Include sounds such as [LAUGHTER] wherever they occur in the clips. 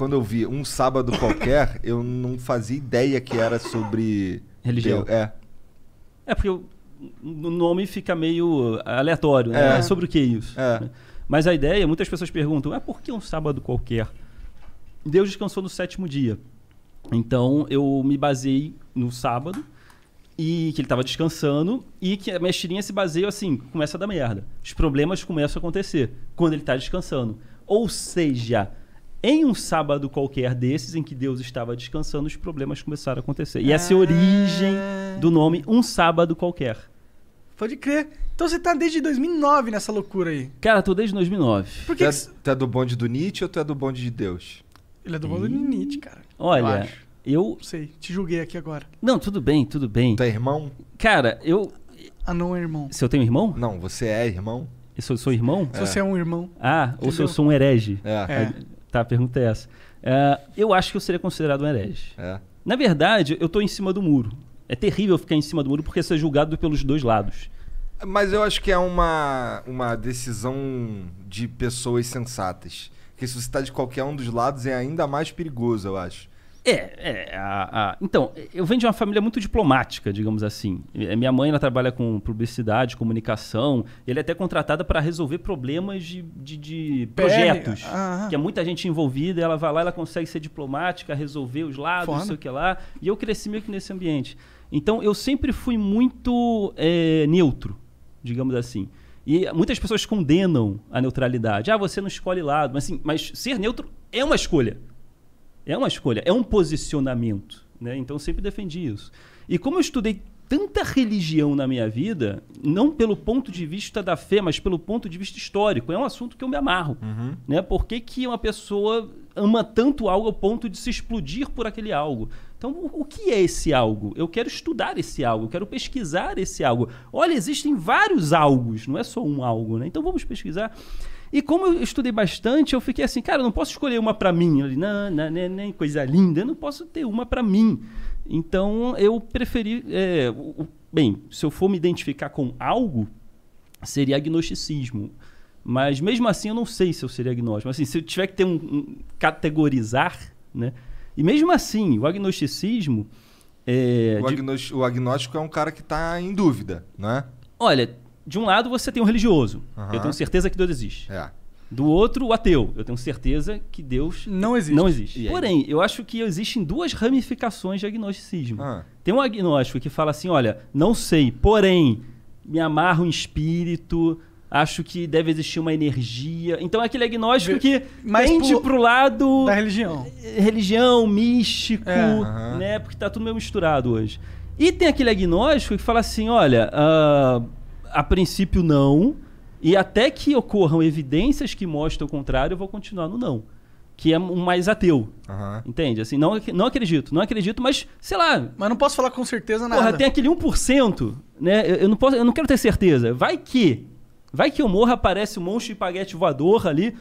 quando eu vi um sábado qualquer, [LAUGHS] eu não fazia ideia que era sobre. Religião. é. É porque o nome fica meio aleatório, né? É. é sobre o que é isso? É. Mas a ideia, muitas pessoas perguntam, é por que um sábado qualquer? Deus descansou no sétimo dia. Então eu me baseei no sábado e que ele estava descansando e que a mestrinha se baseia assim, começa a dar merda. Os problemas começam a acontecer quando ele está descansando. Ou seja, em um sábado qualquer desses, em que Deus estava descansando, os problemas começaram a acontecer. E essa é a ah. origem do nome Um Sábado Qualquer. Pode crer. Então você tá desde 2009 nessa loucura aí. Cara, tô desde 2009. Por que Tu é, que- tu é do bonde do Nietzsche ou tu é do bonde de Deus? Ele é do bonde do Nietzsche, cara. Olha, eu... Não sei, te julguei aqui agora. Não, tudo bem, tudo bem. Tu é irmão? Cara, eu... Ah, não é irmão. Se eu tenho irmão? Não, você é irmão? Eu sou, sou irmão? Se você é um irmão. Ah, ou se eu sou um herege. É. É. é. Tá, a pergunta é essa. É, eu acho que eu seria considerado um herege. É. Na verdade, eu estou em cima do muro. É terrível ficar em cima do muro porque ser julgado pelos dois lados. Mas eu acho que é uma, uma decisão de pessoas sensatas. Porque se você está de qualquer um dos lados, é ainda mais perigoso, eu acho. É, é a, a... então, eu venho de uma família muito diplomática, digamos assim. Eh, minha mãe ela trabalha com publicidade, comunicação, ele é até contratada para resolver problemas de, de, de projetos. Que é muita gente envolvida, ela vai lá, ela consegue ser diplomática, resolver os lados, não sei o que lá. E eu cresci meio que nesse ambiente. Então, eu sempre fui muito é, neutro, digamos assim. E muitas pessoas condenam a neutralidade. Ah, você não escolhe lado. Mas, assim, mas ser neutro é uma escolha. É uma escolha, é um posicionamento. Né? Então sempre defendi isso. E como eu estudei tanta religião na minha vida, não pelo ponto de vista da fé, mas pelo ponto de vista histórico. É um assunto que eu me amarro. Uhum. Né? Por que, que uma pessoa ama tanto algo ao ponto de se explodir por aquele algo? Então, o, o que é esse algo? Eu quero estudar esse algo, eu quero pesquisar esse algo. Olha, existem vários algos, não é só um algo, né? Então vamos pesquisar. E como eu estudei bastante, eu fiquei assim, cara, eu não posso escolher uma para mim. ali, não, não, é coisa linda, eu não posso ter uma para mim. Então eu preferi. É, o, bem, se eu for me identificar com algo, seria agnosticismo. Mas mesmo assim eu não sei se eu seria agnóstico. Assim, se eu tiver que ter um, um categorizar, né? E mesmo assim, o agnosticismo. É, o, de... o agnóstico é um cara que está em dúvida, né? Olha, de um lado você tem um religioso. Uhum. Eu tenho certeza que Deus existe. É. Do outro, o ateu. Eu tenho certeza que Deus não existe. Não existe. Porém, eu acho que existem duas ramificações de agnosticismo. Ah. Tem um agnóstico que fala assim: olha, não sei, porém, me amarro em espírito, acho que deve existir uma energia. Então é aquele agnóstico que mente tende pro, pro lado. Da religião. Eh, religião, místico, é, uh -huh. né? Porque tá tudo meio misturado hoje. E tem aquele agnóstico que fala assim: olha. Uh, a princípio, não. E até que ocorram evidências que mostrem o contrário, eu vou continuar no não. Que é um mais ateu. Uhum. Entende? Assim, não, não acredito, não acredito, mas sei lá. Mas não posso falar com certeza nada. Porra, tem aquele 1%, né? Eu, eu, não posso, eu não quero ter certeza. Vai que Vai que eu morra, aparece um monstro de paguete voador ali,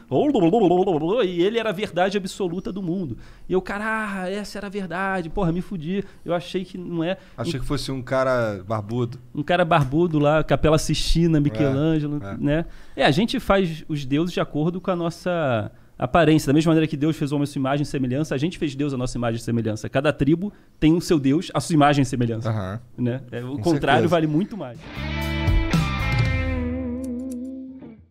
e ele era a verdade absoluta do mundo. E eu, cara, ah, essa era a verdade, porra, me fudi. Eu achei que não é. Achei que fosse um cara barbudo. Um cara barbudo lá, Capela Sistina, é, Michelangelo, é, é. né? É, a gente faz os deuses de acordo com a nossa aparência. Da mesma maneira que Deus fez o homem a sua imagem e semelhança, a gente fez Deus a nossa imagem e semelhança. Cada tribo tem o seu Deus, a sua imagem e semelhança. Uhum. Né? É, o com contrário certeza. vale muito mais.